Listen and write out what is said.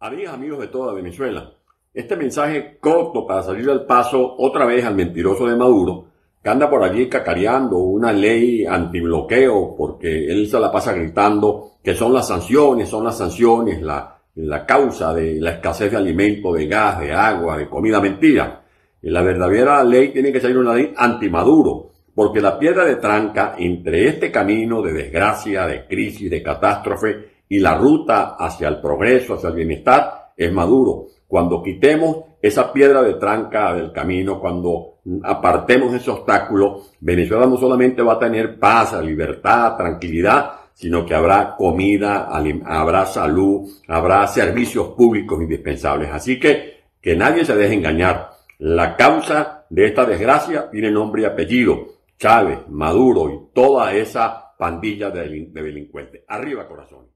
amigos de toda Venezuela, este mensaje corto para salir del paso otra vez al mentiroso de Maduro, que anda por allí cacareando una ley antibloqueo, porque él se la pasa gritando que son las sanciones, son las sanciones, la, causa de la escasez de alimento, de gas, de agua, de comida, mentira. Y la verdadera ley tiene que ser una ley antimaduro, porque la piedra de tranca entre este camino de desgracia, de crisis, de catástrofe, y la ruta hacia el progreso, hacia el bienestar, es Maduro. Cuando quitemos esa piedra de tranca del camino, cuando apartemos ese obstáculo, Venezuela no solamente va a tener paz, libertad, tranquilidad, sino que habrá comida, habrá salud, habrá servicios públicos indispensables. Así que que nadie se deje engañar. La causa de esta desgracia tiene nombre y apellido. Chávez, Maduro y toda esa pandilla de, delincuentes. Arriba, corazón.